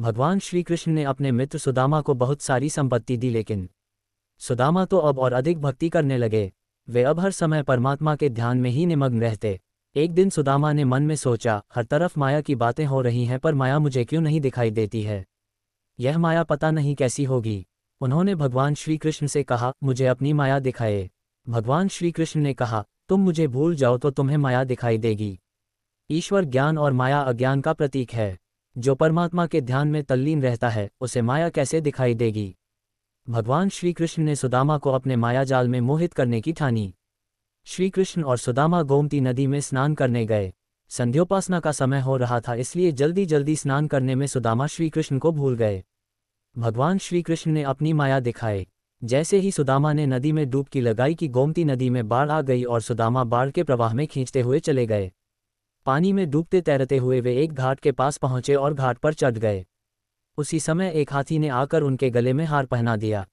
भगवान श्री कृष्ण ने अपने मित्र सुदामा को बहुत सारी संपत्ति दी लेकिन सुदामा तो अब और अधिक भक्ति करने लगे वे अब हर समय परमात्मा के ध्यान में ही निमग्न रहते एक दिन सुदामा ने मन में सोचा हर तरफ माया की बातें हो रही हैं पर माया मुझे क्यों नहीं दिखाई देती है यह माया पता नहीं कैसी होगी उन्होंने भगवान श्री कृष्ण से कहा मुझे अपनी माया दिखाए भगवान श्री कृष्ण ने कहा तुम मुझे भूल जाओ तो तुम्हें माया दिखाई देगी ईश्वर ज्ञान और माया अज्ञान का प्रतीक है जो परमात्मा के ध्यान में तल्लीन रहता है उसे माया कैसे दिखाई देगी भगवान श्री कृष्ण ने सुदामा को अपने माया जाल में मोहित करने की ठानी श्री कृष्ण और सुदामा गोमती नदी में स्नान करने गए संध्योपासना का समय हो रहा था इसलिए जल्दी जल्दी स्नान करने में सुदामा श्री कृष्ण को भूल गए भगवान श्री कृष्ण ने अपनी माया दिखाए जैसे ही सुदामा ने नदी में डूबकी लगाई कि गोमती नदी में बाढ़ आ गई और सुदामा बाढ़ के प्रवाह में खींचते हुए चले गए पानी में डूबते तैरते हुए वे एक घाट के पास पहुंचे और घाट पर चढ़ गए उसी समय एक हाथी ने आकर उनके गले में हार पहना दिया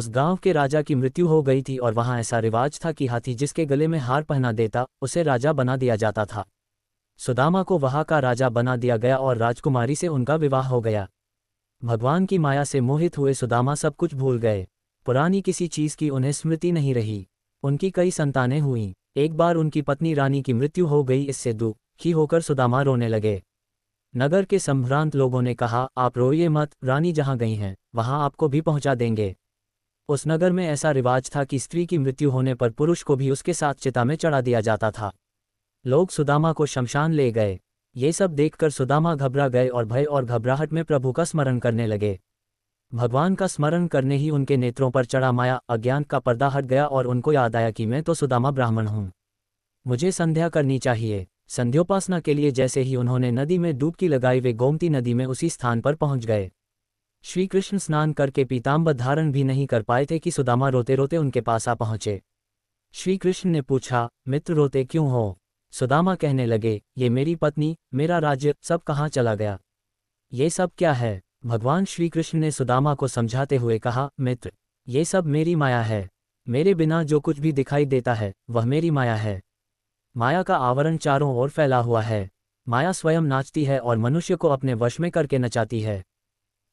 उस गांव के राजा की मृत्यु हो गई थी और वहां ऐसा रिवाज था कि हाथी जिसके गले में हार पहना देता उसे राजा बना दिया जाता था सुदामा को वहां का राजा बना दिया गया और राजकुमारी से उनका विवाह हो गया भगवान की माया से मोहित हुए सुदामा सब कुछ भूल गए पुरानी किसी चीज की उन्हें स्मृति नहीं रही उनकी कई संतानें हुईं एक बार उनकी पत्नी रानी की मृत्यु हो गई इससे दुख ही होकर सुदामा रोने लगे नगर के संभ्रांत लोगों ने कहा आप रोइए मत रानी जहाँ गई हैं वहां आपको भी पहुँचा देंगे उस नगर में ऐसा रिवाज था कि स्त्री की मृत्यु होने पर पुरुष को भी उसके साथ चिता में चढ़ा दिया जाता था लोग सुदामा को शमशान ले गए ये सब देखकर सुदामा घबरा गए और भय और घबराहट में प्रभु का स्मरण करने लगे भगवान का स्मरण करने ही उनके नेत्रों पर चढ़ा माया अज्ञान का पर्दा हट गया और उनको याद आया कि मैं तो सुदामा ब्राह्मण हूँ मुझे संध्या करनी चाहिए संध्योपासना के लिए जैसे ही उन्होंने नदी में डूबकी लगाई वे गोमती नदी में उसी स्थान पर पहुंच गए श्रीकृष्ण स्नान करके पीताम्बर धारण भी नहीं कर पाए थे कि सुदामा रोते रोते उनके पास आ पहुंचे श्रीकृष्ण ने पूछा मित्र रोते क्यों हो सुदामा कहने लगे ये मेरी पत्नी मेरा राज्य सब कहाँ चला गया ये सब क्या है भगवान श्रीकृष्ण ने सुदामा को समझाते हुए कहा मित्र ये सब मेरी माया है मेरे बिना जो कुछ भी दिखाई देता है वह मेरी माया है माया का आवरण चारों ओर फैला हुआ है माया स्वयं नाचती है और मनुष्य को अपने वश में करके नचाती है